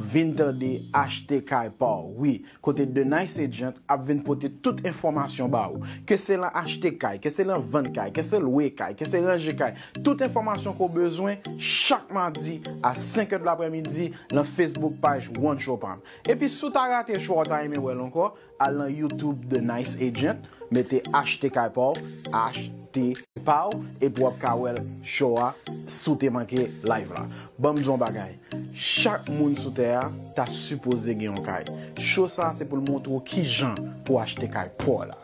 vin te de achete kay pa ou. Oui, kote de Nice Agent ap vin pote tout informasyon ba ou. Ke se lan achete kay, ke se lan vante kay, ke se loue kay, ke se lan je kay. Tout informasyon ko bezwen, chakman di a 5 apre midi lan Facebook paj wan chopan. E pi sou ta rate chou a ta ime wel anko, al lan YouTube de Nice Agent. Mè te achte kay pou, achte pou, et wap kawel showa sou te manke live la. Bamjwa bagay, chak moun sou te a, ta supose gen yon kay. Shosa se pou l'mont wou ki jen pou achte kay pou la.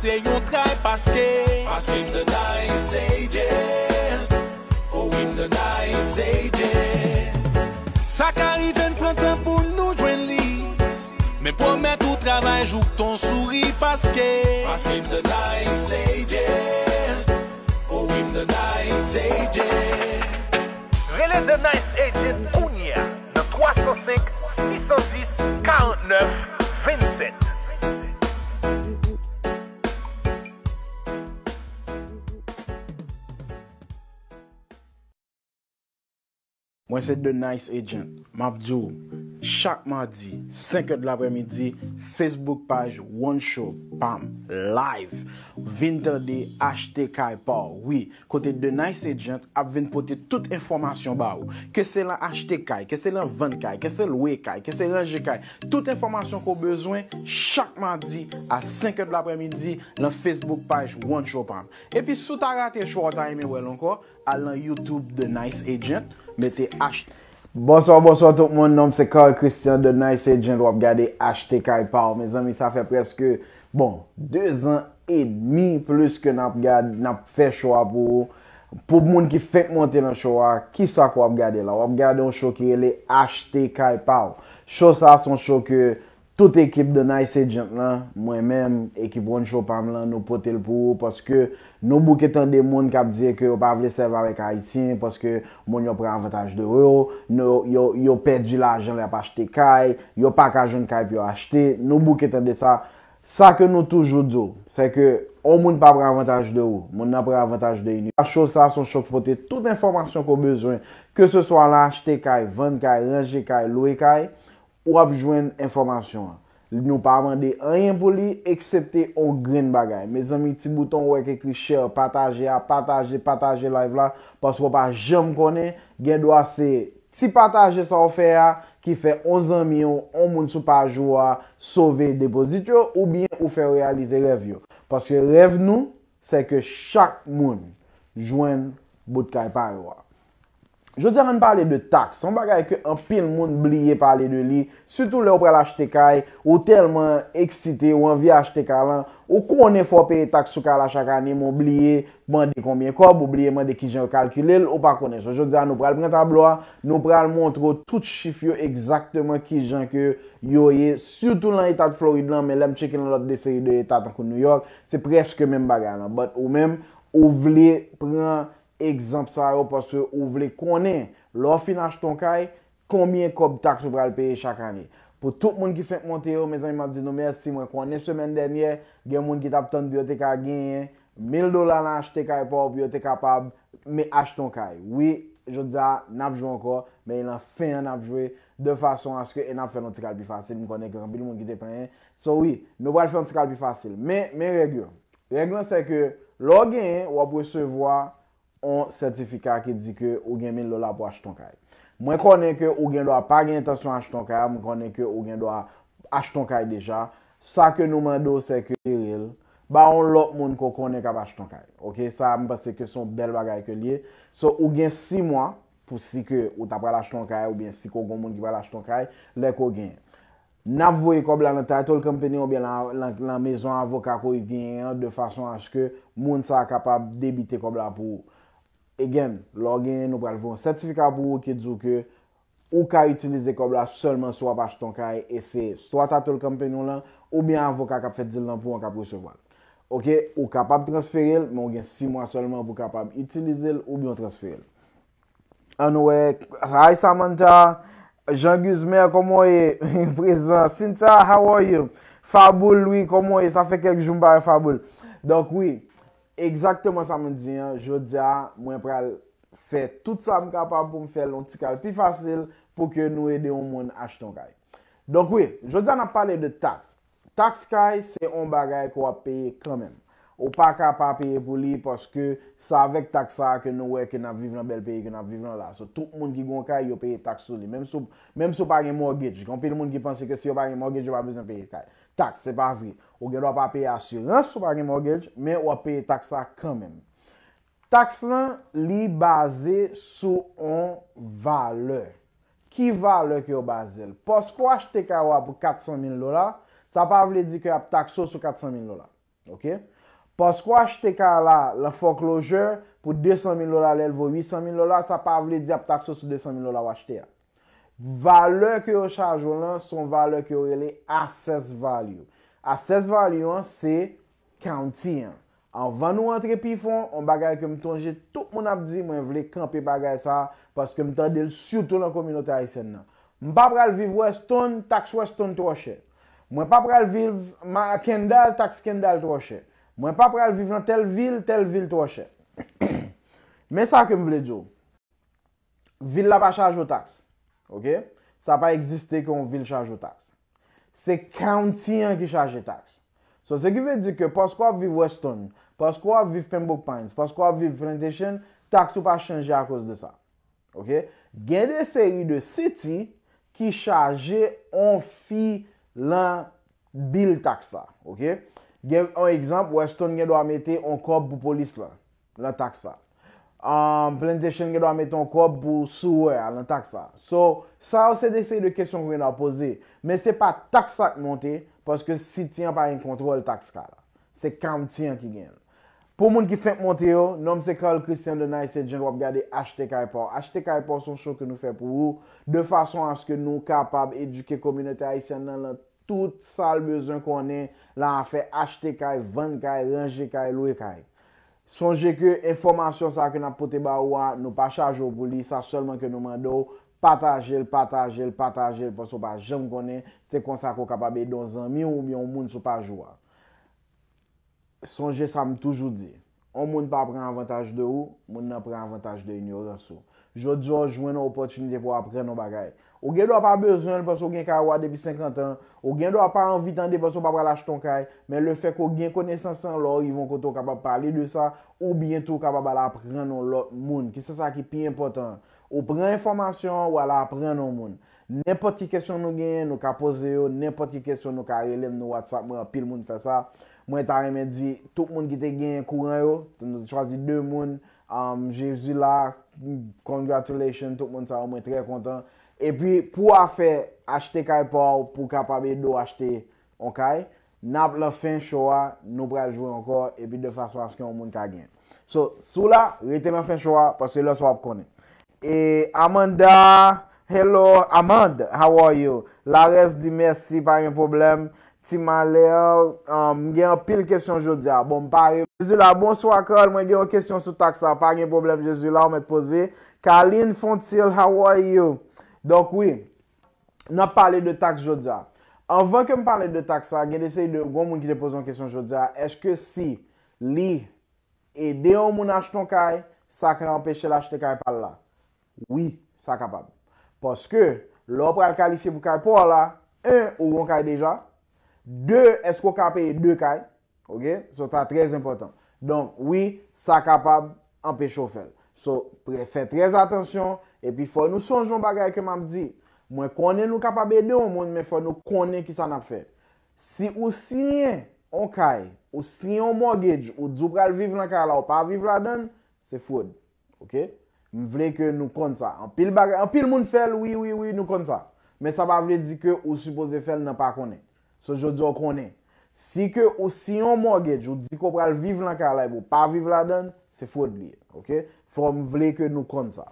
Se yon trai paske Paske im the nice agent Ou oh, im the nice agent Sakari jen prantan pou nou jwen li Men pou met ou trabay Jouk ton souri paske Paske im the nice agent Ou oh, im the nice agent Relay the nice agent Ounye Le 305 610 49 Mwen se The Nice Agent, mabdjou, chak mardi, 5 e de la premidi, Facebook page, one show, pam, live, vintredi, achete kay, pa, oui, kote The Nice Agent, ap vint pote tout informasyon ba ou, ke se lan achete kay, ke se lan vante kay, ke se loue kay, ke se lan je kay, tout informasyon ko bezwen, chak mardi, a 5 e de la premidi, lan Facebook page, one show, pam. E pi sou ta rate chou a ta eme wel anko, alan YouTube The Nice Agent. Mette hache. Bonsoir, bonsoir tout moun. Nom se Karl Christian de Nice Agent. Wap gade hache te kay pa ou. Mes ami sa fe preske bon. Deux an et demi plus ke nap gade. Nap fe chowa pou. Pou moun ki fe mante nan chowa. Ki sa kwa wap gade la. Wap gade an show ki ele hache te kay pa ou. Shosa son show ki... Tout ekip de nice agent lan, mwen menm, ekip roun chou pam lan nou pote l pou ou paske nou bou ketan de moun kap dize ke yo pa vle serve avek a itin paske moun yo pre avantage de rou, yo pedi la jen la pa chete kaj, yo pa kajoun kaj pi yo achete, nou bou ketan de sa. Sa ke nou toujou dzo, se ke o moun pa pre avantage de rou, moun na pre avantage de yon. A chou sa, son chou fote tout informasyon ko bezwen, ke se so ala achete kaj, vende kaj, rengi kaj, loue kaj, Ou ap jwen informasyon an. Nou pa mande reyen pou li, eksepte ou gren bagay. Me zanmi ti bouton ou ek ekli share, pataje a, pataje, pataje live la, pas wap a jem konen, gen do a se ti pataje sa ou fe a, ki fe 11 milyon, 11 moun sou pa jou a, sove depozit yo, ou bien ou fe realize rev yo. Paske rev nou, se ke chak moun, jwen bout kay par wap. Jou di an pale de taks, an bagay ke an pil moun blye pale de li. Soutou le ou pral achete kay, ou telman eksite, ou an vi achete kalan. Ou konen fop e taks sou kalan chakani, moun blye mande konbyen kob, moun blye mande ki jen kalkile, ou pa kone. Jou di an nou pral pren tabloa, nou pral montre ou tout chifyo ekzaktman ki jen ke yoye, soutou lan etat florid lan, me lem chekin lout de seri de etat akou New York. Se preske men bagay lan, ou men ou vle pren tabloa. Ekzamp sa yo pwase ou vle konen lor fin ashton kay, konmye kob taks ou bral peye chak ane. Po tout moun ki fèk monte yo, me zan imap di nou mersi mwen konen semen demye, gen moun ki tap ton bioteka genyen, mil dola nan ashte kay pa ou bioteka pab, me ashton kay. Oui, joudza, ah, nap jwe anko, men yon la fèn nap jwe, de fason aske en ap fè nonsikal pi fasil, mwen konen kranpil moun ki te prenen. So oui, nopal fè nonsikal pi fasil. Men, men regyon. Regyon se ke lor genyen wap presevwa On sertifika ki di ke ou gen min lola pou ashtonkaj. Mwen konen ke ou gen do a pa gen etasyon ashtonkaj, mwen konen ke ou gen do a ashtonkaj deja. Sa ke nou mando seke iril, ba on lop moun ko konen kav ashtonkaj. Ok, sa mwen pati seke son bel bagay ke liye. So, ou gen 6 mwa pou si ke ou tapra l'ashtonkaj ou bien si ko goun moun ki va l'ashtonkaj, lèk ou gen. Navoye kob la notay, tol kompeni ou bien lan mezon avokako yi gen, de fason aske moun sa kapab debite kob la pou ou. E gen, lò gen nou pral pou an sertifika pou ou ki dzou ke ou ka itilize kob la solman sou apache ton kaj ese. Swa tatou l kompenyon lan ou bi an avoka kap fet zil nan pou an kap prousevan. Ok, ou kapab transferil, moun gen 6 mwa solman pou kapab itilize l ou bi an transferil. An nou e, hi Samantha, Jean Guzmer komon e, present, Sinta how are you, faboul lui komon e, sa fe kek jou mba e faboul. Donk ou e. Eksakte mwen sa mwen diyan, jodia ah, mwen pral fè tout sa m kapab pou m fè lonti kal pi fasil pou ke nou ede yon moun achiton kay. Donk we, jodia nan pale de tax. Tax kay se yon bagay kwa peye kanmen. Ou pa kapab peye pou li poske sa vek taxa ke nou weke nan vivlan bel peye, nan vivlan la. So tout moun ki gwen kay yo peye tax sou li. Mem sou pari mortgage, konpe yon moun ki panse ke si yo pari mortgage yo pa vizan peye kay. Taks, se pa vri. Ou gen wap ap paye asyounan sou pake mortgage, men wap paye taksa kanmen. Taks lan li baze sou an valeur. Ki valeur ki yo baze? Pos kwa jte ka wap pou 400,000 lola, sa pa vri di ki ap takso sou 400,000 lola. Pos kwa jte ka la la fokloje pou 200,000 lola lèl vò 800,000 lola, sa pa vri di ki ap takso sou 200,000 lola wajte ya. Valeur ki yo chajo lan son valeur ki yo ele ases value. Ases value an se kanti an. An van nou antre pi fon, an bagay kem tonje tout moun ap di mwen vle kampe bagay sa paske mwen tan del soutoun an kominote a isen nan. Mwen pa pral viv weston, taks weston troche. Mwen pa pral viv, mwen a kendal, taks kendal troche. Mwen pa pral viv nan tel vil, tel vil troche. Men sa kem vle djo. Vil la pa chajo taks. Ok, sa pa egziste kon vil chaje ou taks. Se kante yon ki chaje taks. So se ki ve di ke paskwa viv Weston, paskwa viv Pembroke Pines, paskwa viv Plantation, taks ou pa chanje a kouse de sa. Ok, gen de se yon de city ki chaje on fi lan bil taks sa. Ok, gen an ekzamp Weston gen do a mete on kop pou polis lan, lan taks sa. Plantation genwa meton kop pou souwe alen taks la So, sa ou se deseye de kesyon genwa apose Men se pa taks la ak monte Paske si tiyan pa yon kontrol taks ka la Se kam tiyan ki gen Po moun ki fèk monte yo Nom se kal Christian de Nays se djen wap gade Ache te kaypon Ache te kaypon son chou ke nou fè pou ou De fason aske nou kapab eduke kominete a isen nan la Tout sal bezon konen La an fè ache te kaypon, vant kaypon, ranger kaypon, louye kaypon Sonje ke, enformasyon sa ke nan pote ba wwa, nou pa chajo pou li, sa solman ke nou mandou, patajel, patajel, patajel, poso pa jem konen, te konsako kapabe don zanmi ou mi an moun sou pa jwa. Sonje sa m toujou di, an moun pa pren avantaj de ou, moun nan pren avantaj de yon yon sou. Jou di yo jwen nou opotjini de pou apren nou bagay. Ou gen do ap ap bezon pou sou gen kay wad depi 50 an. Ou gen do ap ap anvitande pou sou wap ap alach ton kay. Men le fek ou gen kone san san lor, yon koto wap ap pale de sa, ou bientou wap ap ap alap prenen non lor moun. Ki se sa ki pi important? Ou prenen informasyon, wap ap prenen non lor moun. Nen pot ki kesyon nou gen, nou ka pose yo. Nen pot ki kesyon nou ka relem nou WhatsApp, mwen ap pil moun fè sa. Mwen tari men di, tout moun ki te gen kouran yo, nou chwazi de moun, jè zi la, congratulations, tout moun sa, mwen trey kontan. E pi pou a fe achete kaypaw pou kapabe do achete an kay, nap la fin chowa nou pral jwoy ankor e pi de fasyon aske an moun kagen. So sou la, rete men fin chowa, pasye la swap konen. E Amanda, hello, Amanda, how are you? La res di mersi, pa gen problem, ti male, gen um, an pil kesyon jodi a, bom pari. Jezu la, bon swakol, mwen gen an kesyon sou taksa, pa gen problem, jezu la, ou met pose. Kalin Fontil, how are you? Donk wè, nan pale de tak jodja. Anvan ke m pale de tak sa, gen dese yi de gwa moun ki te pose yon kesyon jodja, eske si li e de yon moun acheton kay, sa ka empèche l'achete kay pal la? Oui, sa kapab. Poske, l'opre al kalifi pou kay pou al la, un, ou yon kay deja, deux, esko ka apèye deux kay, ok, so ta trèz important. Donk, oui, sa kapab, empèche ou fel. So, pre, fè trèz atensyon, E pi fò nou sonjoun bagay ke mam di, mwen konen nou kapabede ou moun, men fò nou konen ki sa nap fè. Si ou sinye, ou kay, ou sinye ou mortgage, ou djou pral vive lankar la ou pa vive lak dan, se fòd. Ok? M vle ke nou konta. An pil bagay, an pil moun fèl, oui, oui, oui, nou konta. Men sa pa vle di ke ou supose fèl nan pa konen. So jodi ou konen. Si ke ou sinye ou mortgage, ou di ko pral vive lankar la ou pa vive lak dan, se fòd li. Ok? Fò m vle ke nou konta.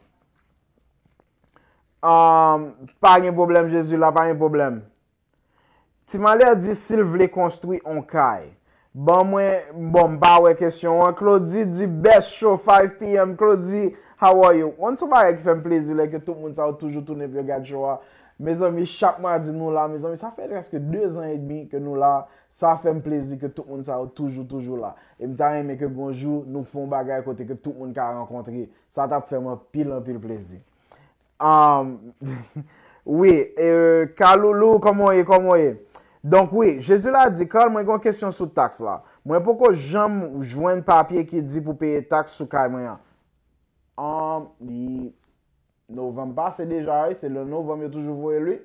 Um, pa yon problem Jezu la, pa yon problem. Ti man lè a di, si l vle konstoui, an kaj. Bon mwen, bon mba wè kèsyon an. Klo di, di best show 5pm. Klo di, how are you? On sou ba gè ki fèm plèzi lè, ke tout moun sa ou toujou toune pyo gadjouwa. Me zon mi, chakman a di nou la, me zon mi, sa fè l reske 2 an et bi, ke nou la, sa fèm plèzi ke tout moun sa ou toujou toujou la. E mta mè ke gonjou, nou foun bagay kote ke tout moun ka renkontri. Sa tap fèm an pil an pil plèzi. Um, oui, kalou lou komoye, komoye Donk oui, jesu la di kal, mwen kon kesyon sou tax la Mwen poko jam jwen papye ki di pou peye tax sou kay mwen ya um, November se deja e, se le novem yo toujou voye luy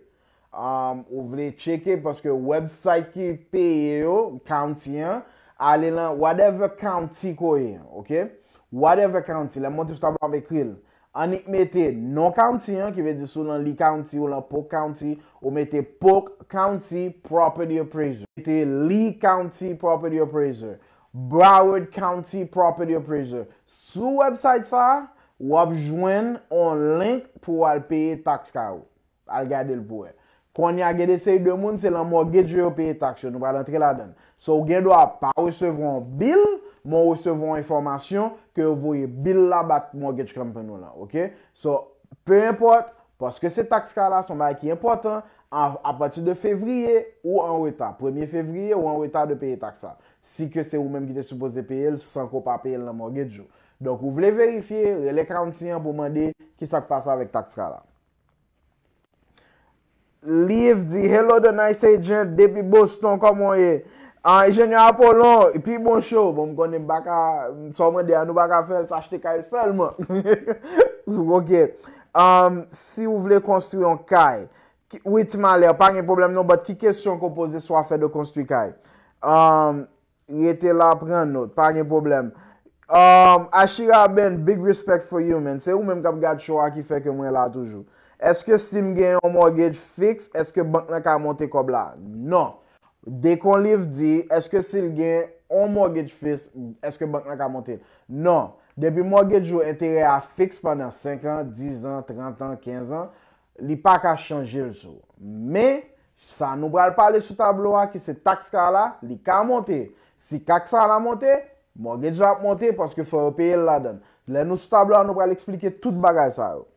um, Ou vle cheke, paske website ki peye yo, county an Ale lan, whatever county ko e, ok Whatever county, la monti pou sa vlam ekril Anik mette non-county an, ki ve di sou lan Lee County ou lan Polk County, ou mette Polk County Property Appraisers. Mette Lee County Property Appraisers, Broward County Property Appraisers. Sou website sa, ou ap jwen an link pou al peye taks ka ou, al gade l pou e. Kon ya gede se yu demoun, se lan mwa gedre yo peye taks yo, nou ba lantre la den. So gen do ap, pa wesevon bil, mwa wesevon informasyon. ke vouye bil la bat mortgage kran pen nou la, ok? So, pe import, paske se tax ka la son ba ki important, apatir de fevriye ou an weta, premye fevriye ou an weta de peye taxa. Si ke se ou menm ki te supose peye, san ko pa peye la mortgage yo. Donk, ou vle verifiye, ou yle kran tiyan pou mande ki sa k pasa vek tax ka la. Liv di, Hello the nice agent, Depi Boston, komon ye? An ah, jenye apolon, e pi bon chou, bon m konen baka, sou mwen dey anou baka fel, sa chete kay selman. Ok. Um, si ou vle konstruyon kay, witman lè, pa gen problem nou, bat ki kesyon ko pose sou afe de konstruy kay? Ye te um, la pre nout, pa gen problem. Um, Ashira Ben, big respect for you men, se ou men kap gade chou a ki fe ke mwen la toujou. Eske si m genye an mortgage fix, eske bank me ka monte kob la? Non. Dey kon liv di, eske si l gen, on mortgage fisk, eske bank la ka monte. Non, debi mortgage yo entere a fiks panen 5 an, 10 an, 30 an, 15 an, li pa ka chanje l sou. Me, sa nou pral pale sou tablo a ki se taks ka la, li ka monte. Si kaksan la monte, mortgage la monte, paske fwe opeye l la den. Le nou sou tablo a nou pral explike tout bagay sa yo.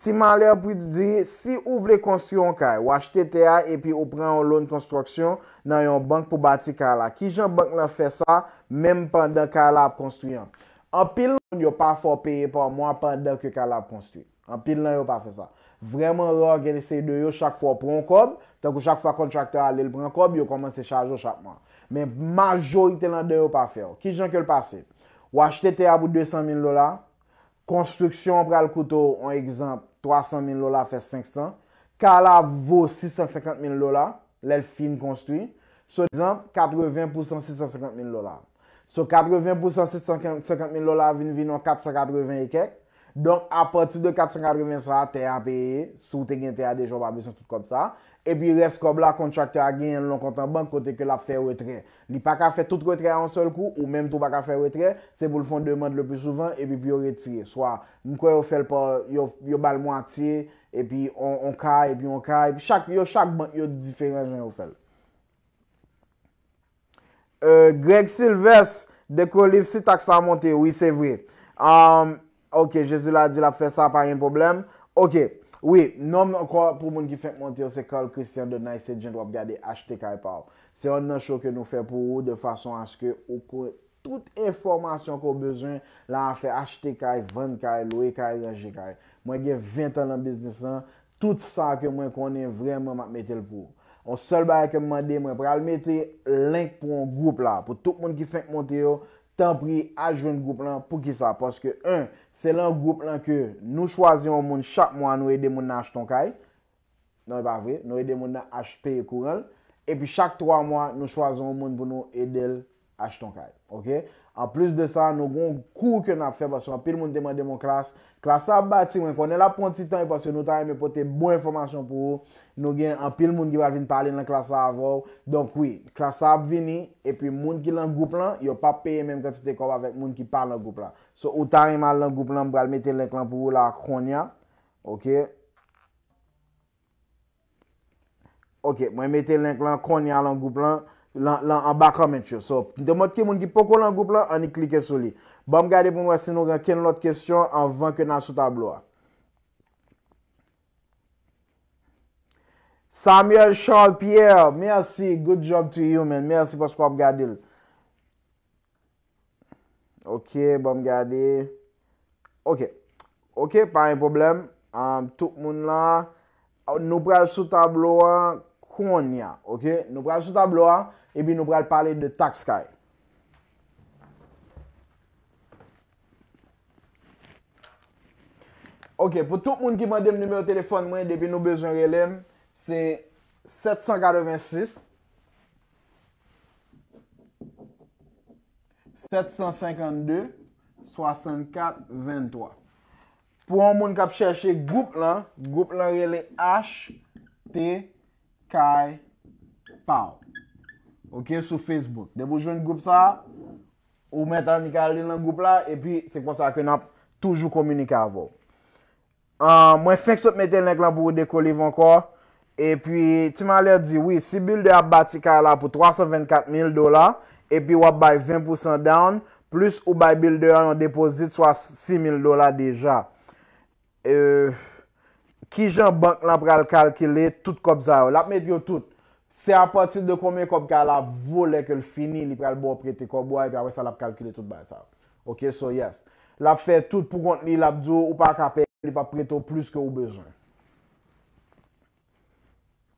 Ti man le yo pou di, si ou vle konstruyon kaj, wajte teya e pi ou pren yon loun konstruksyon nan yon bank pou bati kaj la. Ki jan bank la fè sa, menm pandan kaj la konstruyon. An pil nan yo pa fò pèye pan mwa pandan ki kaj la konstruyon. An pil nan yo pa fè sa. Vreman yo organisey deyo chak fò pran kob, tenk ou chak fò kontrakte alèl pran kob, yo komansey chaj yo chakman. Men majorite nan deyo pa fè yo. Ki jan ke l'pase? Wajte teya pou 200.000 lola. Konstruksyon pral koutou, an egzamp, 300.000 lola fè 500. Kala vò 650.000 lola lèl fin konstruy. So egzamp, 80% 650.000 lola. So 80% 650.000 lola vin vin an 480.000 ekèk. Don a pati de 455 sa, te a peye, sou te gen te a de jop a besen tout kom sa. E pi res kob la kontrakte a gen yon lon kontran bank kote ke la fe retre. Li pa ka fe tout retre an sol kou, ou menm tout pa ka fe retre, se pou l'fond demand le pi souvan, e pi pi yo retre. Soa, mkwen yo fel po, yo bal mwantye, e pi on ka, e pi on ka, e pi chak yo chak bank yo diferent jen yo fel. Greg Silves, de koliv si taks ta a monte? Oui, c'est vrai. Amm. Um, Ok, jesu la di la fè sa pa yon problem. Ok, oui, nom nan kwa pou moun ki fèk moun teyo se kal Christian Donay se jen dro ap gade achete kay pa ou. Se yon nan chou ke nou fè pou ou de fason aske ou kwen tout informasyon ko bezwen la a fè achete kay, vende kay, loue kay, raje kay. Mwen gen 20 an lan biznis an, tout sa ke mwen konen vremen mwen ap mette l pou. On sol baye ke mwen dey mwen pral mette link pou an goup la, pou tout moun ki fèk moun teyo. Tampri ajwen goup lan pou ki sa. Paske 1, se lan goup lan ke nou chwazyon moun chak moun nou e de moun nan ach ton kay. Non e pa vre, nou e de moun nan HP e kourel. E pi chak 3 moun nou chwazyon moun pou nou edel moun. achiton kay. Ok? An plus de sa, nou goun kou ken ap fe basi an pil moun demande moun klas. Klas ap batik, mwen konen la pon titan e basi nou ta yon me pote moun bon informasyon pou ou. Nou gen an pil moun ki val vin pale nan klas ap avou. Donk wii, klas ap vini e pi moun ki lan goup lan, yo pa peye menm kante te kop avèk moun ki pale lan goup lan. So, ou ta yon mal lan goup lan, mwen mwel mette lank lan pou ou la kronya. Ok? Ok, mwen mette lank lan kronya lan goup lan Lan, lan, an baka mentyo. So, de mot ki moun ki poko lan goup la, an i klike sou li. Bam gade pou mwese nou reken lout kestyon an venke nan sou tablo a. Samuel Charles Pierre, mersi, good job to you men. Mersi pou spop gade. Ok, bam gade. Ok. Ok, pa yon problem. An, tout moun la, nou pral sou tablo a, kon ya. Ok, nou pral sou tablo a, Ebi nou pral pale de taks kay. Ok, pou tout moun ki mande mnume ou telefon mwen, ebi nou bezon relèm, se 746, 752, 64, 23. Pou an moun kap chèche, goup lan, goup lan relè H, T, kay, pao. Ok, sou Facebook. De pou joun goup sa, ou metan ni kal lin lan goup la, e pi se konsa akwen ap toujou komunika avou. Mwen feng soup meten lèk la pou ou dekoliv anko, e pi ti man lè di, wè, si bilde ap bati kal la pou 324 mil dola, e pi wap bay 20% down, plus ou bay bilde an depozit swa 6 mil dola deja. E, ki jan bank nan pral kalkile, tout kop zay wè. Lap met yo tout. Se ap pati de kome kop ka la voul e ke l fini li prel bo prete kobwa e pe avè sa la ap kalkile tout bè sa ap. Ok, so yes. La ap fè tout pou konteni la ap djou ou pa kapè, li pa preto plus ke ou bejoun.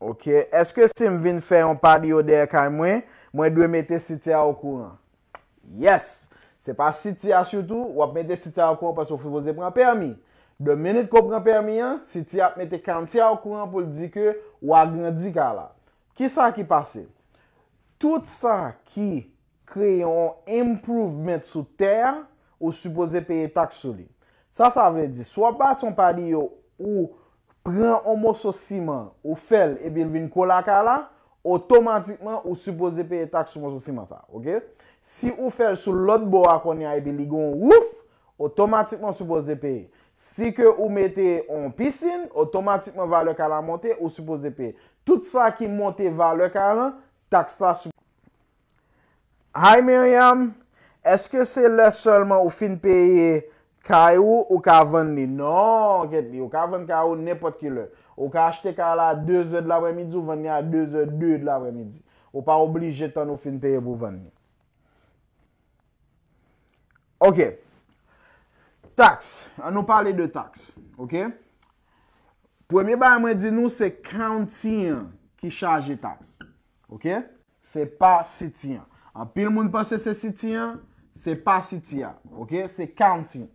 Ok, eske si m vin fè yon pati yode e kay mwen, mwen dwe mette si ti a okouran. Yes! Se pa si ti a sütou, wap mette si ti a okouran pwè sou fè vòzè pran permi. De menit ko pran permi an, si ti ap mette kantia okouran pou l di ke, wagrandi ka la. Ki sa ki pase? Tout sa ki kreyon improvement sou ter, ou supose peye taksou li. Sa sa vredi, swa bat yon pari yo ou pren an moussou siman ou fel ebe lvin kola kala, otomatikman ou supose peye taksou moussou siman ta. Si ou fel sou lot bo akonya ebe ligon wouf, otomatikman supose peye. Si ke ou mete yon pisin, otomatikman vale kala monte, ou supose peye. Tout sa ki monte va le karan, taks ta sou. Hai Miriam, eske se le solman ou fin peye kar ou ou ka ven li? Non, anket li. Ou ka ven kar ou, nepot ki le. Ou ka achete kar la a 2 oe de la vre midi ou ven li a 2 oe 2 de la vre midi. Ou pa oblije ton ou fin peye pou ven li. Ok. Taks. An nou pale de taks. Ok. Pwemye ba yon mwen di nou se kanti yon ki chaje taks. Ok? Se pa siti yon. Apil moun pase se siti yon, se pa siti yon. Ok? Se kanti yon.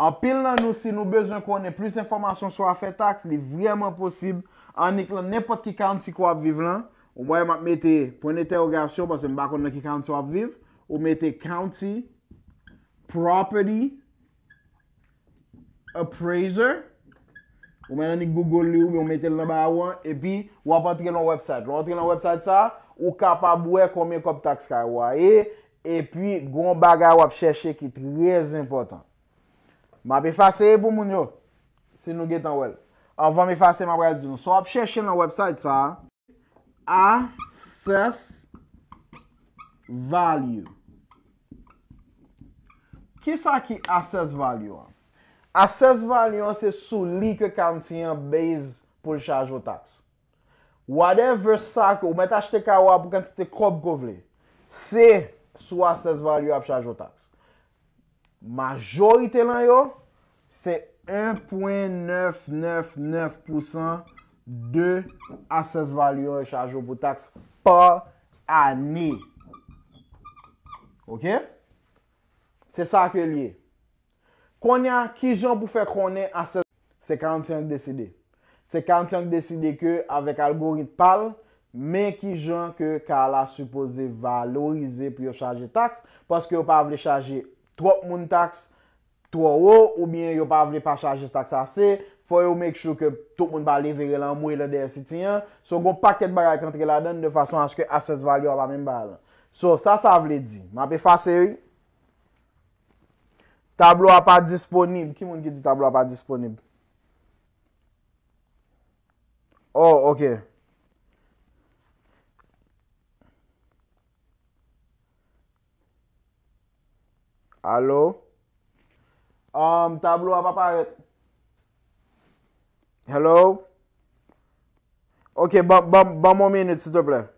Apil nan nou si nou bezon konen plus informasyon sou afe taks, li vryeman posib. Anik lan nepot ki kanti kwa apviv lan. Ou mwen mwen mwen mwete, pwene te ogasyon basen mbakon nan ki kanti wapviv. Ou mwete kanti, property, appraiser. Ou menè ni Google li ou, mi ou metè lè nabè a e ou an, epi, wap antre nan website. Wap antre nan website sa, ou kapab wè kon menè kop taks kè a ou a e, epi, goun bagay wap chèche ki trèz important. M api fase e pou moun yo, si nou getan wel. Avwa mi fase ma wè di nou. So wap chèche nan website sa, access e value. Ki sa ki access e value a? Ases value an se sou li ke kante yon base pou l charge ou tax. Whatever sa ke ou mette achete kawa pou kante te krop kou vle. Se sou ases value ap charge ou tax. Majorite lan yo, se 1.999% de ases value an charge ou pou tax pa ane. Ok? Se sa ke liye. Konyan, ki jan pou fè konyan ases? Se kante yonk deside. Se kante yonk deside ke avèk algoritm pal, men ki jan ke ka la suppose valorize pi yo chaje taks, paske yo pa vle chaje trok moun taks, tro wo, ou bien yo pa vle pa chaje taks ase, fò yo mèk chou ke trok moun bali vire lan mwè e la den sitiyan, so gon paket bagay kontre la den de fason aske ases valyo la men balan. So, sa sa vle di. Ma pe fase yon. Tablo apad disponib. Ki moun ki di tablo apad disponib? Oh, ok. Halo? Um, tablo apaparet. Hello? Ok, ba moun menit, sitoplef.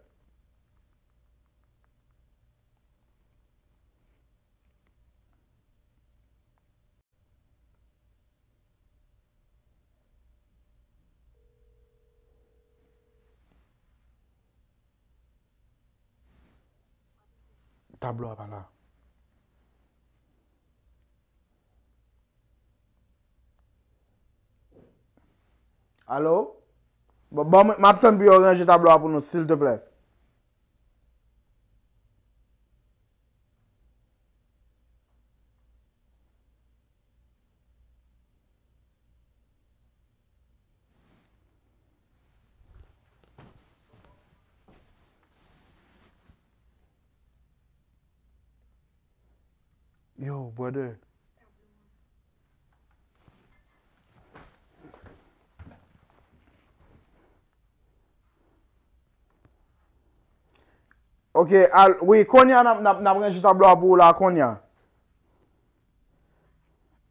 Tablo apan la. Alo? Bo, bo, map ten pi oranje tablo apan nou, sil te plek. Ok, konya naprengi tablo apou la konya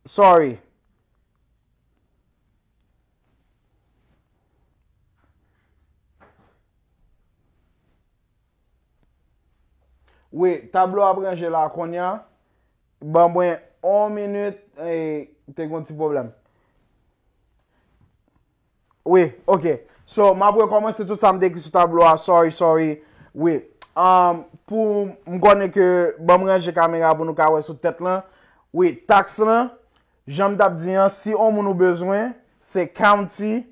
Sorry We, tablo aprengi la konya We, tablo aprengi la konya Ban mwen, 1 minute, e, te kon ti problem. Oui, ok. So, ma pou yo komanse tout samde ki sou tablo a, sorry, sorry. Oui, pou mkwane ke ban mwen jekan mwen a pou nou kawen sou tet lan. Oui, taks lan, jan mdap diyan, si on moun ou bezwen, se county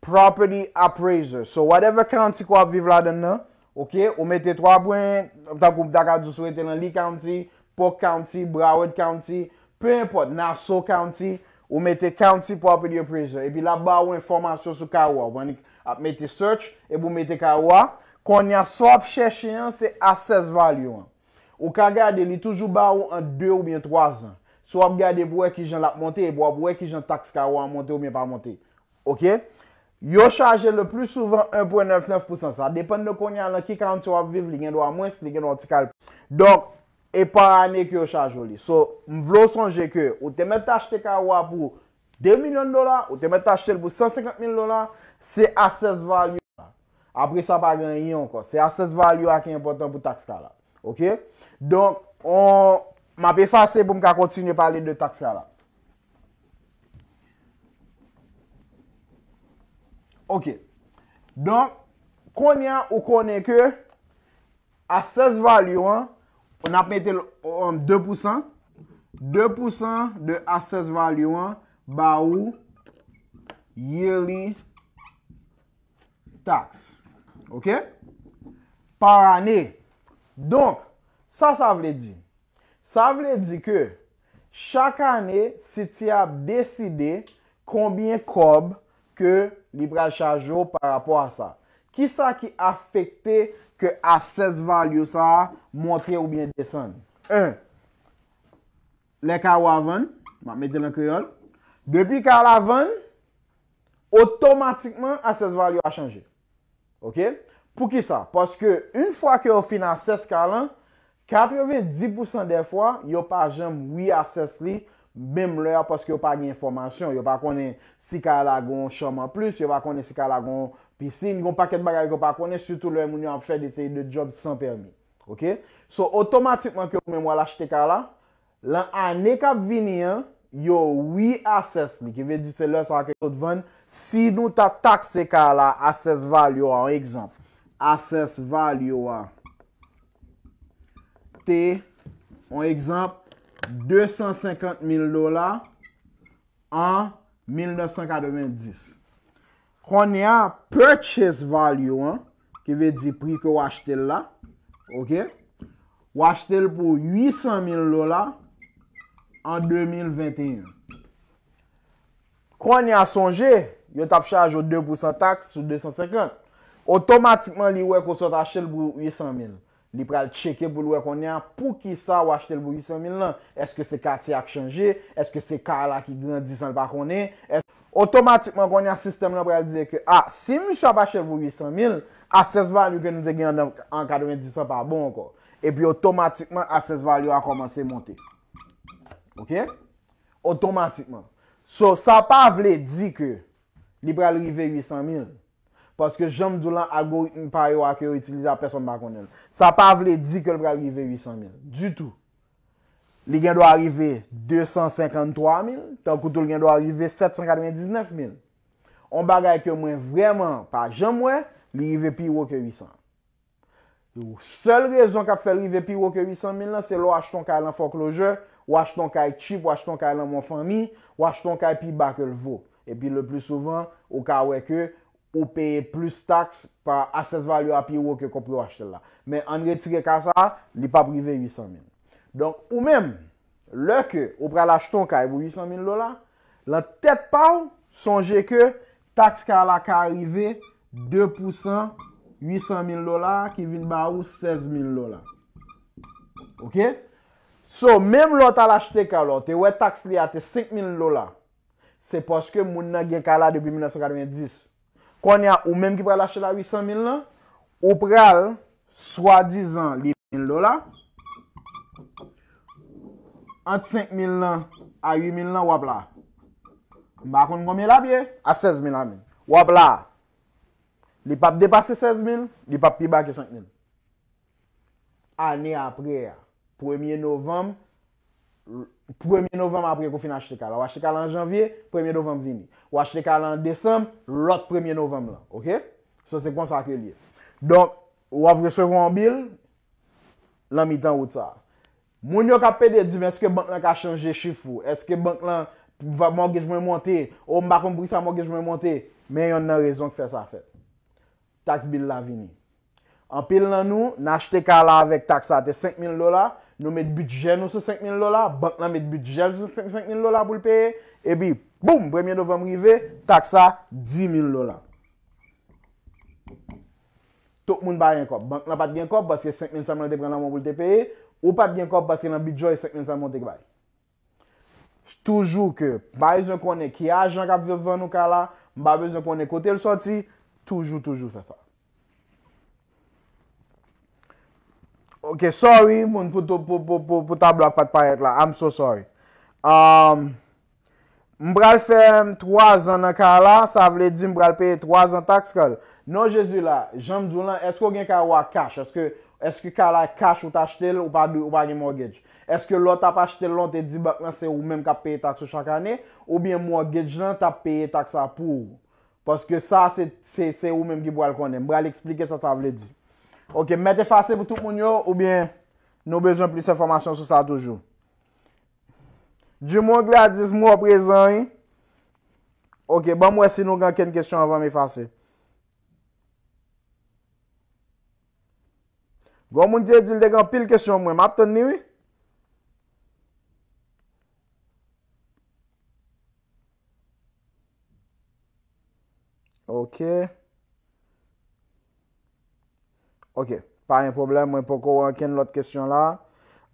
property appraiser. So, whatever county kwa ap viv la den nan, ok, ou mette 3 mwen, tak ou mdaka djouswete nan li county appraiser. county, Broward county, peu importe, Nassau county, ou mette county pou ap edi yon prison. E pi la ba ou informasyon sou kawwa. Ou anik ap mette search, e pou mette kawwa. Kon yon swap chèche yon, se access value. Ou ka gade, li toujou ba ou an 2 ou bien 3 an. Swap gade pou wè ki jen l ap monte, e pou wè ki jen tax kawwa an monte ou bien pa monte. Yo chaje le plus souvan 1.99%. Sa depende kon yon l ki county wap viv, li gen do a mwens, li gen do a tikal. Donk, E pa ane ki yo chaje ou li. So, m vlo sonje ke ou te met t'achete kawa pou 2 milyon dolar, ou te met t'achete pou 150 milyon dolar, se a 16 valyo la. Apre sa pa gen yon kon. Se a 16 valyo a ki important pou taks ka la. Ok? Donk, m api fase pou m ka kontinye pale de taks ka la. Ok. Donk, konyen ou konen ke a 16 valyo an, On ap mette 2%, 2% de assets valuant ba ou yearly tax, ok? Par ane. Donk, sa sa vle di. Sa vle di ke chak ane si ti ap deside konbien kob ke li pral chajo par apwa sa. ki sa ki afekte ke ases value sa monte ou bine desan? 1. Lè kaw avan, mwen mette lè kriol, depi kaw avan, otomatikman ases value a chanje. Ok? Pou ki sa? Poske, un fwa ke yo fina ases kaw lan, 90% de fwa, yo pa jem 8 wi ases li, bèm lè, poske yo pa gen informasyon, yo pa konen si kaw la gon chanman plus, yo pa konen si kaw la gon Pi si yon goun paket bagay goun pak, konen sütou lè moun yon ap fè de tèy de job san permi. Ok? So, otomatikman ki yon mèm wala chete ka la, lan ane kap vini an, yon wii ases mi, ki ve di se lè sa akèk yon van, si nou ta tak se ka la, ases val yo a, an ekzamp, ases val yo a, te, an ekzamp, 250 mil dola, an, an, an, Kwa ni a purchase value an, ki ve di pri ke wache tel la, wache tel pou 800,000 lola an 2021. Kwa ni a sonje, yo tap chaje ou 2% tax ou 250, automatikman li wek ou sot achel pou 800,000. Li pral cheke pou lwe konnen pou ki sa ou achete l vou 800,000 nan. Eske se kati ak chanje, eske se ka la ki gwen 10,000 pa konnen. Otomatikman konnen sistem nan pral diye ke, ah, si mou sa apache vou 800,000, ases value ke nou de gwen an kadwen 10,000 pa bon kon. E pi otomatikman ases value a komanse monte. Ok? Otomatikman. So, sa pa vle di ke, li pral rive 800,000, Paske jom dou lan agou yon paye wak yo itilize aperson bakon el. Sa pa vle di ke l vre a rive 800.000. Du tou. Li gen do a rive 253.000. Tan koutou li gen do a rive 799.000. On bagay ke mwen vreman pa jom wè. Li rive pi wak yo 800.000. Sèl rezon kap fèl rive pi wak yo 800.000 la. Se l wach ton kè alan fok loje. Wach ton kè al chip. Wach ton kè alan mwen fami. Wach ton kè al pi bak yo l vo. E pi le plou souvan. Ou ka wè ke 800.000. Ou peye plus taks pa ases value api ou ke kop lou achete la. Men anre tire ka sa, li pa prive 800,000. Donk ou men, lè ke ou pre la cheton ka e bou 800,000 lola, la tèt pa ou sonje ke taks ka la ka arrive 2% 800,000 lola ki vin ba ou 16,000 lola. Ok? So, men lò ta l'achete ka lò, te wè taks li a te 5,000 lola, se poske moun nan gen ka la debi 1990s. Kon ya, ou menm ki pre la chela 800 mil nan, ou pre al, swa dizan li min lola, ant 5 mil nan, a 8 mil nan, wap la. Bakon kon mi labye, a 16 mil nan. Wap la. Li pap depase 16 mil, li pap pi baki 5 mil. Ane apre, 1ye novem, l... Premye novem apre kou finache te kala. Wache te kala an janvye, premye novem vini. Wache te kala an desem, lot premye novem lan. Ok? So se konsakre liye. Don, wapre se ron bil, lan mi tan wouta. Moun yo ka pedi di, mwen eske bank lan ka chanje chifou? Eske bank lan mwangej mwen monte? Ou mbakon bwisa mwangej mwen monte? Men yon nan rezon ki fè sa fèt. Taks bil la vini. An pil nan nou, nache te kala avèk taksa te 5.000 dola, Nou met bidjen ou se 5,000 lola, bank nan met bidjen ou se 5,000 lola pou l'peye, e bi, boum, premye novem rive, tak sa 10,000 lola. Tok moun bayen kop, bank nan pat gen kop basi se 5,000 lola te prena moun pou l'peye, ou pat gen kop basi nan bidjon se 5,000 lola te kvay. Toujou ke, ba bezon konen ki ajan ka vyevvan nou ka la, ba bezon konen kote l'soti, toujou toujou fe fa. Ok, sorry moun pou ta blok pa te parek la. I'm so sorry. Um, mbra l fèm 3 an nan ka la, sa vle di mbra non, l pè 3 an taks kol. Non, Jezu la, jen mdou lan, eskou gen ka wak kash? Eskou ka la kash ou t'achetel ou pa gen mortgage? Eskou lò tap achetel lò, te di bak lan se ou menm ka pèy taks ou chak anè, ou bien mortgage lan, tap pèy taks apou? Paske sa, se ou menm ki mbra l konen. Mbra l explike sa sa vle di. Ok, mette fase pou tout moun yo ou bien nou bezon plis informasyon sou sa toujou. Jou moun gladis mou aprezen yin. Ok, ban mwen si nou gen ken kèsyon avan mi fase. Gon moun diye di le gen pil kèsyon mwen, map ten niwi? Ok. Ok. Ok, pa yon problem, mwen poko anken lout kestyon la.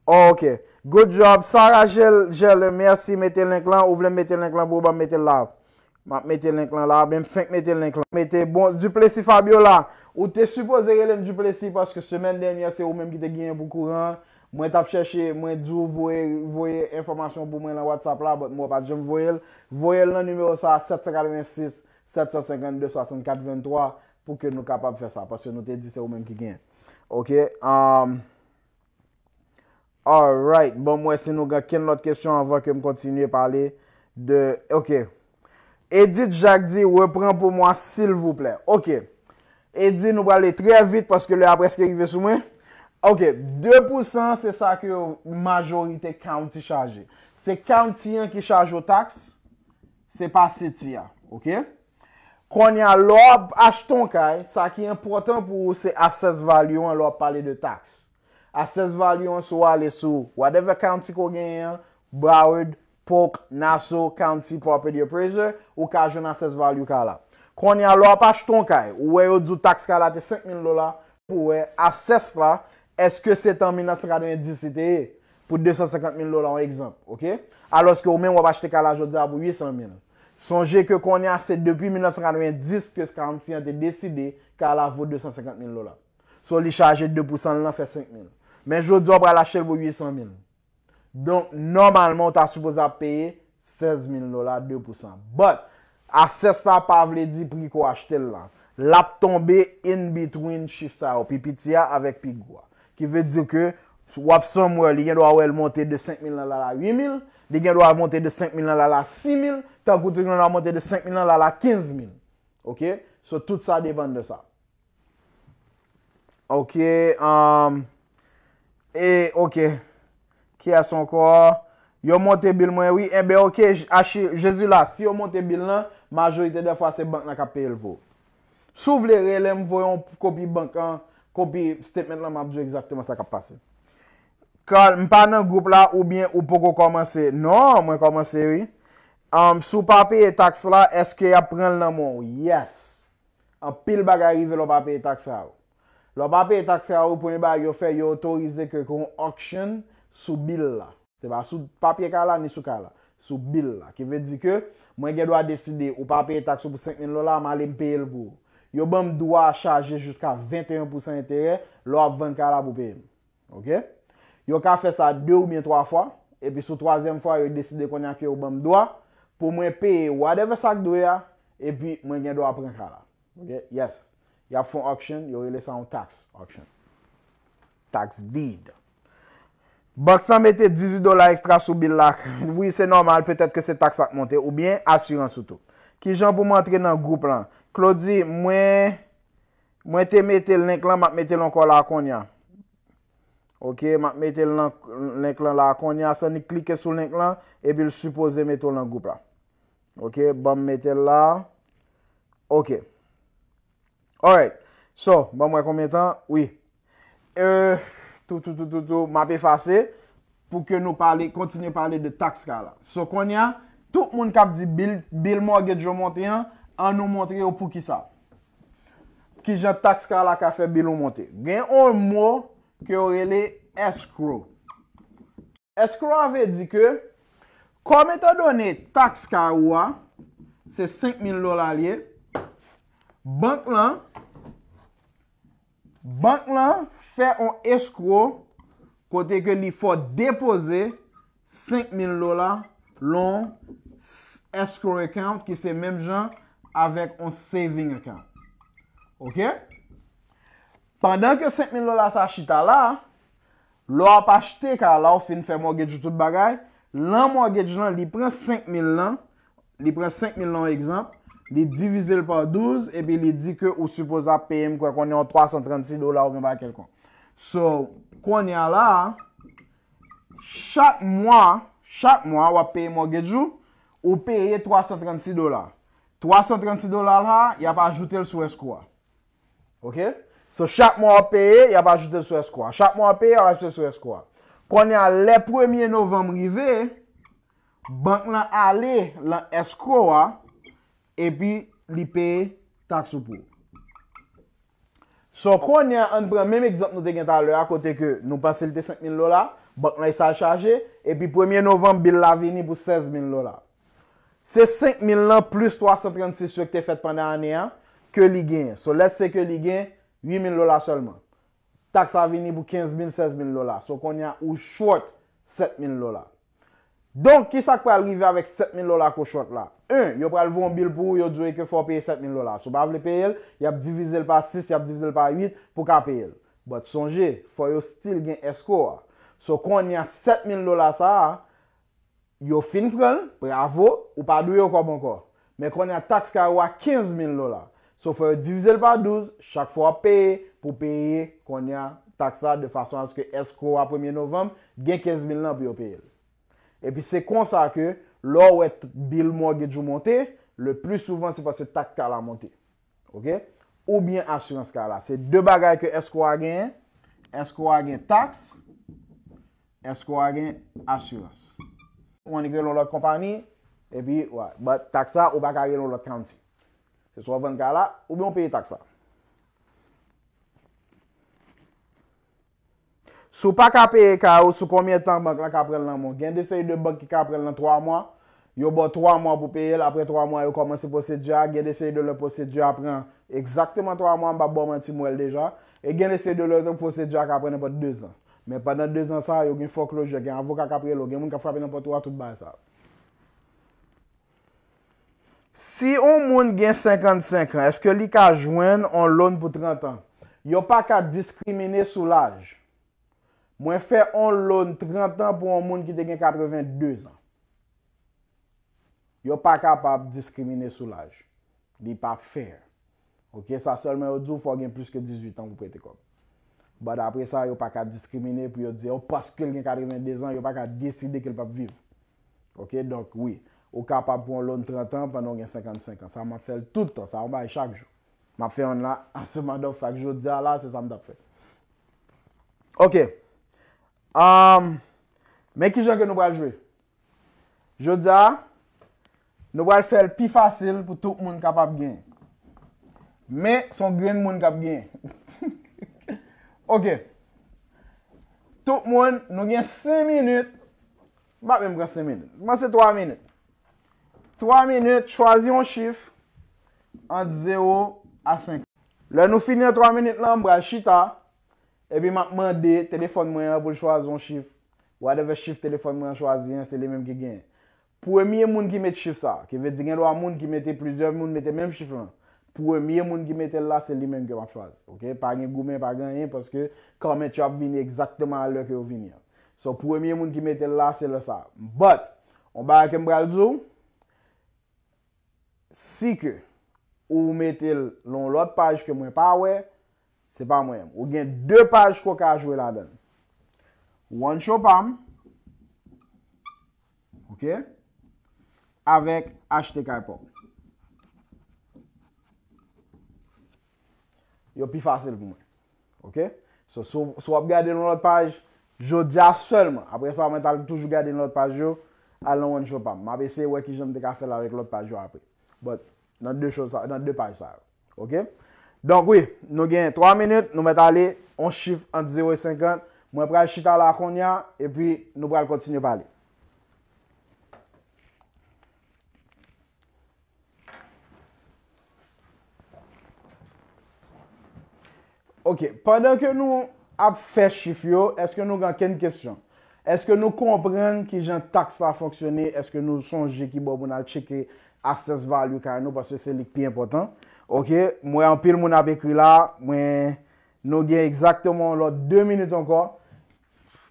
Ok, good job. Sara Jelle, jelle, mersi, mette l'enklan. Ou vle mette l'enklan, bou ba mette l'av? Mwen mette l'enklan l'av, mwen feng mette l'enklan. Mette, bon, Duplessis Fabiola, ou te suppose relen Duplessis, paske semen denye se ou menm ki te genye pou kouran. Mwen tap cheshe, mwen djou voye, voye informasyon pou mwen la WhatsApp la, bot mwen pat jem voye l. Voye l nan numero sa, 786-752-6423. pou ke nou kapap fè sa, pas se nou te di se ou men ki gen. Ok, um, alright, bon mwen se nou gen ken lout kèsyon, avan ke m kontinye pale de, ok, Edith Jack di, repren pou mwen sil vouple, ok, Edith nou pale tre vit, paske lè apreske kive sou mwen, ok, 2% se sa ke majorite county chaje, se county an ki chaje ou tax, se pa city an, ok, ok, Kon ya lop achton kay, sa ki important pou ou se ases value ou an lop pale de tax. Ases value ou an sou wale sou whatever county ko genyen, Broward, Polk, Nassau, County Property Appraisers, ou ka jen ases value ka la. Kon ya lop achton kay, ou we ou djou tax ka la te 5,000 lola, pou we ases la, eske se tan minas tra den indisite e, pou 250,000 lola an ekzamp, ok? Alos ke ou men wap achte ka la jodze abou 800,000 lola. Sonje ke konye ase depi 1950, diske skanm si yon te deside ka la vote 250,000 lola. So li chaje 2% lena fe 5,000. Men joudi wapre la chel vwe 800,000. Donk, normalman, ta suppose ap peye 16,000 lola, 2%. But, ase sa pa vle di priko ashte lena, lap tombe in between shif sa ou, pi pi tia avèk pi gwa. Ki vwe di ke, wap son mwen li gen do a wèl monte de 5,000 lola la 8,000, De gen do a montè de 5.000 nan la la 6.000, tan koutou gen do a montè de 5.000 nan la la 15.000. Ok, so tout sa devan de sa. Ok, um, e ok, ki ason ko, yo montè bil mwen, e be ok, jesu la, si yo montè bil nan, majolite defa se bank nan ka peye lvo. Sou vle re lem voyon kopi bank an, kopi statement nan map jo exakteman sa ka pase. Kal, m pa nan goup la ou bien ou pou kou komanse? Non, mwen komanse, oui. Sou papye tax la, eske ya pren l nan moun? Yes. An pil bag a rive l ou papye tax la ou. L ou papye tax la ou, pouni bag yo fe, yo otorize ke kon auksyon sou bil la. Seba, sou papye ka la, ni sou ka la. Sou bil la. Ki ve di ke, mwen gen do a deside, ou papye tax ou pou 5,000 lola, m ale m peye l pou. Yo bon m do a chaje jusqu a 21% intere, l ou ap 20,000 la pou peye m. Ok? Ok? Yo ka fè sa 2 ou mien 3 fwa, epi sou 3èm fwa yo yon deside kon yon kwe ou bèm dwa, pou mwen peye whatever sak dwe ya, epi mwen gen dwa pren kwa la. Yes, yon fon auction, yo yon lè sa yon tax auction. Tax deed. Baksan mette 18 dola ekstra sou bil la, oui se normal, petèt ke se tak sak monte, ou bien asyran soutou. Ki jan pou mwen tre nan goup lan, Klodi, mwen te mette l'enklan, mwen te mette l'on kol la kon yon, Ok, mat metel nan klant la. Konya, sa ni klike sou nan klant, e bil suppose metol nan goup la. Ok, bam metel la. Ok. Alright. So, bam wè konmè tan? Oui. E, tout, tout, tout, tout, tout. Ma pe fase pou ke nou pale, kontinye pale de taks ka la. So, konya, tout moun kap di bil, bil mò gèd jò monte an, an nou montre ou pou ki sa. Ki jè taks ka la ka fe bil ou monte. Gè an mò, Kyo re le escrow. Escrow ave di ke, kome te done tax ka wwa, se 5,000 lola li, bank lan, bank lan, fe yon escrow, kote ke li fo depose, 5,000 lola, lon escrow account, ki se menm jan, avek yon saving account. Okè? Pendan ke 5,000 dola sa chita la, lo ap achite ka la ou fin fè mwagejou tout bagay, lan mwagejou lan li pren 5,000 lan, li pren 5,000 lan ekzamp, li divize l pa 12, epi li di ke ou suposa pèm kwa kon yon 336 dola ou genvay kelkon. So, kon yon la, chak mwa, chak mwa wap pè mwagejou, ou pèye 336 dola. 336 dola la, yon ap ajoute l sou eskwa. Ok? So, chak mwa peye, y ap ajite sou eskwa. Chak mwa peye, y ap ajite sou eskwa. Kwenye, le premiye novem rive, bank nan ale lan eskwa, epi li peye taksou pou. So, kwenye, an pran menm egzant nou te gen talwe, akote ke nou pasilte 5.000 lola, bank nan y sa chaje, epi premiye novem bil la vini pou 16.000 lola. Se 5.000 lola plus 356, se te fet pwende ane, ke li genye. So, les se ke li genye, 8000 lola selman. Tak sa vini pou 15000-16000 lola. So kon ya ou short 7000 lola. Don, kisa kwa alrivi avik 7000 lola ko short la? Un, yo pral voun bil pou yo dure ke fwa paye 7000 lola. So ba vle paye el, yap divize l pa 6, yap divize l pa 8 pou ka paye el. Bo te sonje, fwa yo stil gen esko. So kon ya 7000 lola sa, yo fin pral pou ya avot ou pa dwe yo komon kor. Men kon ya taks ka wwa 15000 lola. So fwe divize l pa 12, chak fwa peye pou peye kon ya taksa de fason aske esko a 1e novem gen 15 000 nan pou yo peye l. E pi se konsa ke lor wet bil mwage djou monte, le plus souvan se fwa se tak kala monte. Ou bien asurans kala. Se de bagay ke esko a gen, esko a gen taks, esko a gen asurans. Ou ane gen loun lout kompani, e pi wè, bat taksa ou bagay gen loun lout kanti. Se sou avan ka la, oube yon peye tak sa. Sou pa ka peye ka ou, sou komye tan bank la ka prel nan moun. Gen desay de bank ki ka prel nan 3 moun, yo ba 3 moun pou peye la, apre 3 moun yo komanse pose diya, gen desay de le pose diya apren, ekzakteman 3 moun ba bo man ti mou el deja, e gen desay de le pose diya ka prel nan pot 2 an. Men padan 2 an sa, yo gen fok lo jek, gen avon ka ka prel lo, gen moun ka frapi nan pot 3, tout ba yon sa. Si on moun gen 55 an, eske li ka jwen on loun pou 30 an? Yo pa ka diskrimine sou laj. Mwen fe on loun 30 an pou on moun ki de gen 82 an. Yo pa kapap diskrimine sou laj. Li pa fer. Ok, sa solmen yo djou fò gen plus ke 18 an pou pwete kom. Bad apre sa, yo pa ka diskrimine pou yo dje, yo oh, paskel gen 82 an, yo pa ka deside ke l pap viv. Ok, donk, oui. Ou kapap pou an loun 30 an panon gen 55 an. Sa m ap fel tout an. Sa wabay chak jou. M ap fel an la ase madof. Fak jou dja la se sa mdap fel. Ok. Men ki jen ke nou pral jwe? Jou dja. Nou pral fel pi fasil pou tout moun kapap gen. Men son gen moun kapap gen. Ok. Tout moun nou gen 5 min. M ap men mwen 5 min. M se 3 min. 3 minute, chwazi yon chif ant 0 a 5. Le nou finye 3 minute la, mbra chita, epi ma kman de, telefon mwen, pou chwazi yon chif. Whatever chif telefon mwen chwazi, se li menm ki gen. Pouye moun ki met chif sa, ki ve di gen lwa moun ki mette, plusieurs moun mette menm chif lan. Pouye moun ki mette la, se li menm ki wap chwazi. Ok, pa gen goumen, pa gen yen, paske kame chwap bini ekzakteman lò ke wop vini. So, pouye moun ki mette la, se le sa. But, on ba ak mbral zou, Si ke ou mette loun lout page ke mwen pa we, se pa mwen. Ou gen 2 page kwa ka a jwe la den. One show palm, ok, avek htk pop. Yo pi fasil pou mwen, ok. So sou ap gade loun lout page, jo dia selman. Apre sa ou men tal pou toujou gade loun lout page yo, al loun one show palm. Ma ve se we ki jom te ka fel avek lout page yo apre. But, nan de page sa. Ok? Donk wè, nou gen 3 minute, nou met alè, on chif an 0,50, mwen pral chita la konya, epi nou pral kontinye palè. Ok, pandan ke nou ap fè chif yo, eske nou gan ken kèn kèsyon? Eske nou kompren ki jen taks la fonksyonè, eske nou sonjè ki bo pou nan chikè, Asters value kan nou. Pase se lik pi important. Ok. Mwen anpil moun apik wila. Mwen nou gen exaktman lò. 2 minute anko.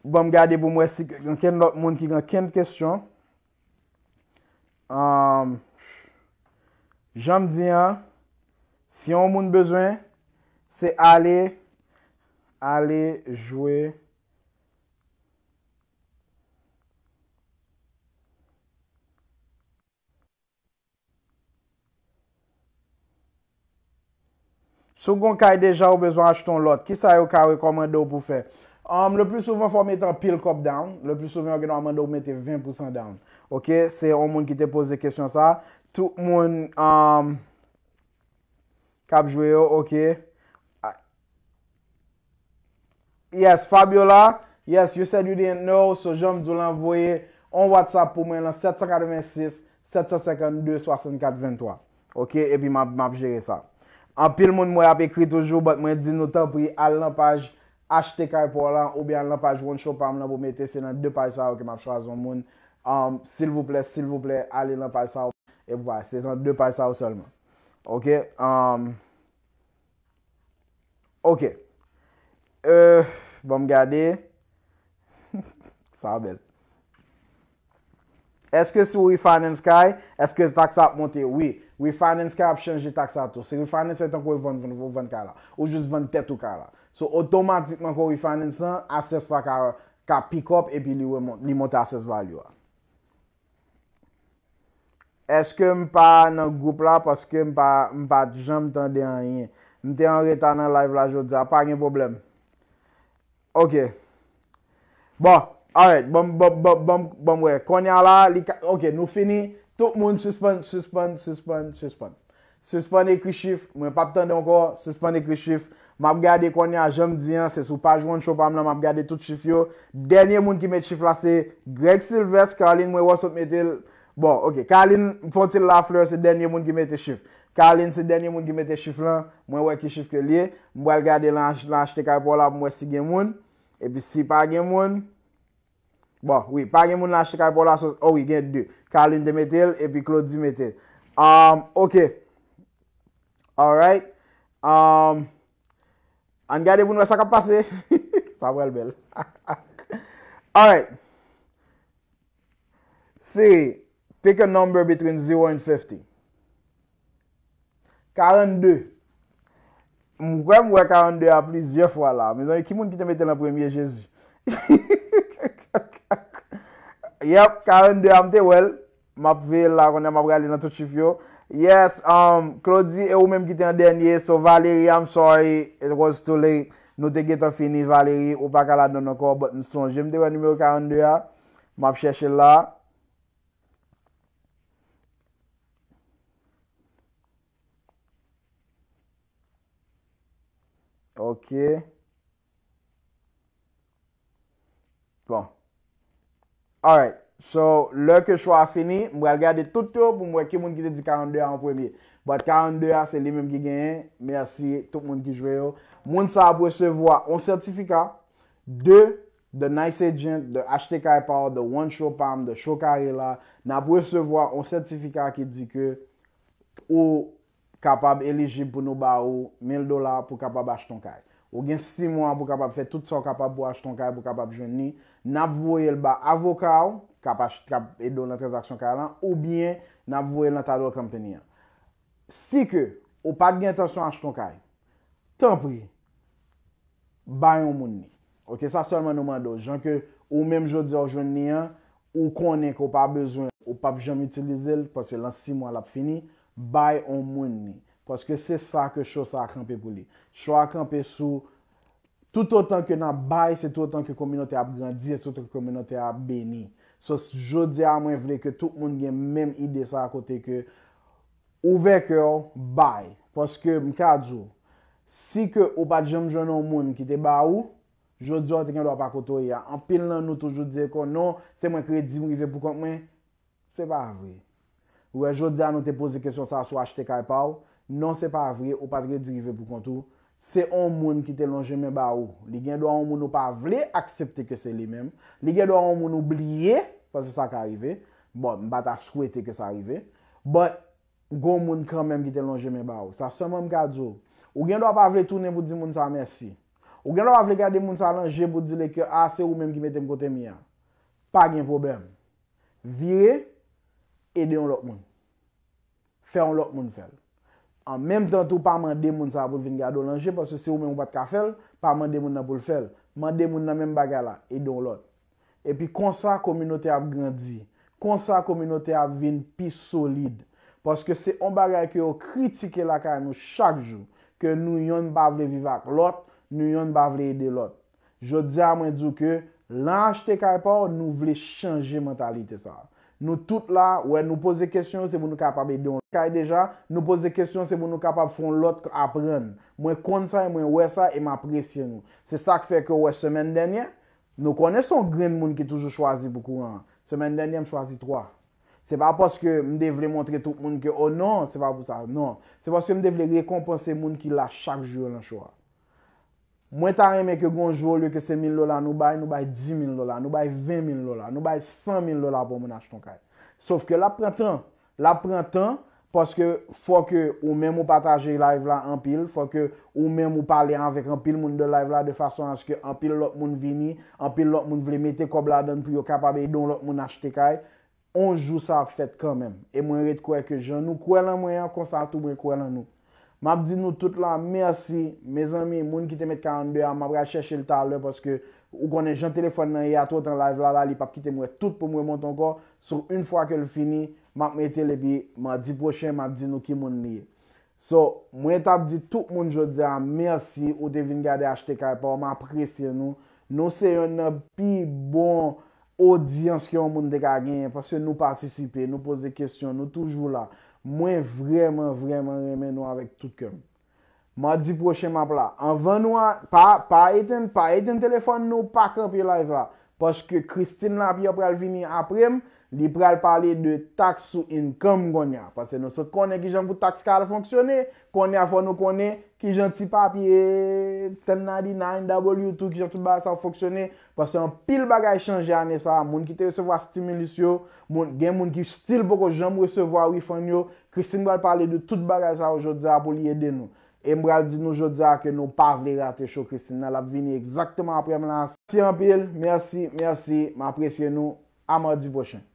Bwem bon, gade pou mwen si. Gen ken lò moun ki gen ken kestyon. An. J anm di an. Si yon moun bezwen. Se ale. Ale. Jwe. Jwe. Sou kon kay deja ou bezwa ajton lot. Ki sa yo ka rekomendo pou fe? Um, le plus souven fwa mette a pil kop down. Le plus souven fwa mette a 20% down. Ok, se yon moun ki te pose kesyon sa. Tout moun um, kapjwe yo, ok. Yes, Fabiola. Yes, you said you didn't know. So, jom djou l'envoye on WhatsApp pou mwen lan 786-752-6423. Ok, epi map jere sa. an pil moun mwen ap ekri toujou, bat mwen di nou tan pou yi al nan paj, achete kay pou alan, ou byan nan paj woun chopan mwen pou mette, se nan de paj sa ou ke map chwa zon moun, s'il vouple, s'il vouple, al nan paj sa ou, e vwa, se nan de paj sa ou solman, ok, ok, e, bon m gade, sa bel, eske sou yi finance kay, eske tak sa ap monte, wii, We finance ka ap chenje taksa tou. Se we finance etan kwa we vant vant vant ka la. Ou jous vant tetou ka la. So, otomatikman kwa we finance la, ases la ka pikop epi li mwote ases value la. Eske mpa nan goup la paske mpa jom tan de an yin. Mte an re tan nan live la jodza. Pa gen problem. Ok. Bo. Alright. Bon, bon, bon, bon, bon. Konya la. Ok. Nou fini. Ok. Tout moun suspande, suspande, suspande, suspande. Suspande kri chif, mwen pa ptande anko, suspande kri chif. Map gade konye a jom diyan, se sou pa jwant chopam nan, map gade tout chif yo. Denye moun ki met chif la se Greg Silvestre, Karline mwen wosot met el. Bon, ok, Karline Foncil Lafleur se denye moun ki met el chif. Karline se denye moun ki met el chif lan, mwen wosot ki chif ke liye. Mwen gade lanj te kaipo la pou mwen si gen moun. E pi si pa gen moun. Bon, wè, pa gen moun la chikar pou la sos, o wè, gen 2. Kalin te metel, epi klo di metel. Am, ok. Alright. Am, um, an gade moun wè sa ka pase? Sa vrel bel. Alright. Si, peke number between 0 and 50? 42. Mwen kwa mwen 42 ap li 10 fwa la, mwen ki moun ki te metel la premye jesu? Yep, 42 amte wel Map ve la, konen map gali nan tout chif yo Yes, um, Claude Z E ou menm gite an denye, so Valery I'm sorry, it was too late Nou te get an fini, Valery, ou pak ala Dono ko, but nsonj, jemte wan ime yo 42 Map cheshe la Ok Bon, all right, so lè ke chwa a fini, mwen gade toutou pou mwen ke moun ki te di 42 an premye. But 42 an, se li mwen ki gen, mersi, tout moun ki jwe yo. Moun sa a presevwa an sertifika de The Nice Agent, de Achete Kaipao, de One Show Pam, de Show Karela. Na presevwa an sertifika ki di ke ou kapab eleji pou nou ba ou 1000 dolar pou kapab acheton kaip. Ou gen 6 mwen pou kapab fet tout son kapab pou acheton kaip, pou kapab jwen ni. nap voye l ba avokaw, kap edo nan transaksyon ka lan, ou bien, nap voye l nan talwa kampen niyan. Si ke, ou pa gen tasyon anj ton kay, tan pri, bayon moun ni. Ok, sa solman nou mando, jan ke, ou menm jo di orjoun niyan, ou konen ke ou pa bezwen, ou pa pjom itilize l, paske lan si moun lap fini, bayon moun ni. Paske se sa ke chosa akampen pou li. Chosa akampen sou, Tout otan ke nan bay, se tout otan ke kominote a brandi, se tout otan ke kominote a beni. Sos, jodi a mwen vle ke tout moun gen menm ide sa akote ke ouvek yo, bay. Poske, mkajou, si ke ou pa djem jwennon moun ki te ba ou, jodi a te gen lwa pa koto ya. Anpil nan nou toujou dze kon, non, se mwen kredi mwen rive pou kont mwen, se pa avre. Ouwe, jodi a nou te pose kesyon sa sou achete ka non, e pa ou, non, se pa avre, ou pa kredi rive pou kont ou, Se on moun ki te longe men ba ou. Li gen do a on moun ou pa vle aksepte ke se li men. Li gen do a on moun oubliye. Fase sa ka arrive. Bon, mbata swete ke sa arrive. Bon, goun moun kran men ki te longe men ba ou. Sa semen mka djo. Ou gen do a pa vle tounen pou di moun sa mersi. Ou gen do a pa vle kade moun sa lanje pou di le ke a ah, se ou men ki metem kote miya. Pa gen problem. Vire, ede yon lop moun. Fe yon lop moun fel. An menm tan tou pa man demoun sa pou vin gado lanje, paswè se ou menm wad ka fel, pa man demoun nan pou l fel. Man demoun nan menm bagay la, edon lot. Epi konsa a kominote ap grandi, konsa a kominote ap vin pi solide, paswè se on bagay ki yo kritike la kay nou chak jou, ke nou yon bavle vivak lot, nou yon bavle ide lot. Jou diya mwen djou ke lan achete kay pa ou nou vle chanje mentalite sa a. Nou tout la, wè, nou pose kèsyon se moun nou kapab e don. Kèy deja, nou pose kèsyon se moun nou kapab foun lot apren. Mwen kon sa, mwen wè sa, e m apresye nou. Se sak fè kè wè, semen denye, nou konè son gren moun ki toujou chwazi pou kou an. Semen denye, m chwazi 3. Se pa poske m devre montre tout moun ki, oh nan, se pa posa, nan. Se poske m devre rekompense moun ki la chak jyo lan chouan. Mwen ta reme ke gonjvo lye ke se 1000 lola nou bay, nou bay 10 000 lola, nou bay 20 000 lola, nou bay 100 000 lola pou moun acheton kay. Sof ke la prentan, la prentan, poske fwa ke ou men mou pataje live la anpil, fwa ke ou men mou pale anvek anpil moun de live la de fason anske anpil lop moun vini, anpil lop moun vle mette kob la don pou yo kapabe don lop moun achete kay, onjou sa ffet kanmen. E mwen rete kwe ke jen nou kwe lan mwen an konsa tou bwe kwe lan nou. M ap di nou tout la, mersi, me zanmi, moun ki te met kanan be a, m ap re a cheshe l tal le, paske ou konen jan telefon nan ye, ato tan live lala li, pap ki te mwen tout pou mwen moun ton kor, sou un fwa ke l fini, m ap me etele bi, m ap di pochen, m ap di nou ki moun miye. So, mwen ta ap di tout moun jo di a, mersi, ou te vin gade a chete ka e pa, m ap presye nou, nou se yon pi bon odians ki yon moun de ka genye, paske nou patisipe, nou pose kestyon, nou toujou la. Mwen vremen, vremen remen nou avèk tout kèm. Mwen di proche map la. An ven nou an, pa eten, pa eten telefon nou, pa kèm pi la eva. Paske Christine la pi apre al vini aprem, li apre al pale de taks sou in kèm gwen ya. Paske nou se konen ki jen pou taks kèm fonksyonè, konen a fon nou konen ki jen ti papye, ten nadi 9W tou ki jen ti basan fonksyonè. Pwase yon pil bagay chanje ane sa, moun ki te resevo a stimulus yo, gen moun ki stil poko jom resevo a rifan yo. Christine bral pale de tout bagay sa wajodza pou li yede nou. E mbral di nou wajodza ke nou pa vle rate show Christine, nan la vini ekzaktman apremanse. Mersi yon pil, mersi, mersi, ma apresye nou. A mardi pochen.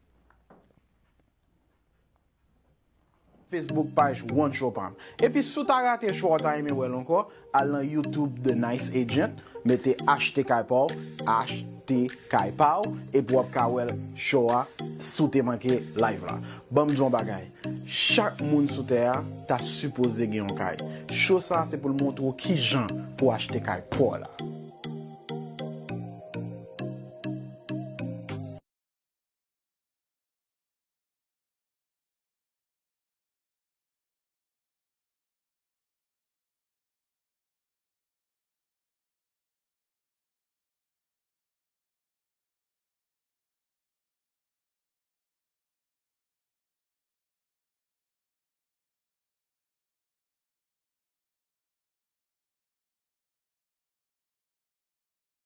Facebook paj wan chopan. E pi sou ta gate chou a ta ime wel anko, alan YouTube The Nice Agent, mette ACHETE KAI PAW, ACHETE KAI PAW, e pou ap ka wel chou a, sou te manke live la. Bamjou an bagay, chak moun sou te a, ta supose gen yon kay. Chou sa, se pou l montou ki jan, pou ACHETE KAI PAW la.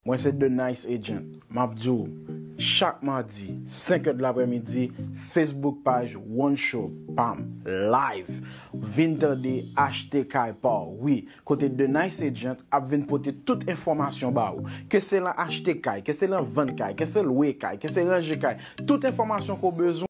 Mwen se The Nice Agent, mabdou, chak madi, 5 e de labre midi, Facebook page, one show, pam, live, vinde de achete kay pa. Oui, kote The Nice Agent, ap vinde pote tout informasyon ba ou. Ke se la achete kay, ke se la vende kay, ke se lwe kay, ke se reje kay, tout informasyon ko bezoun.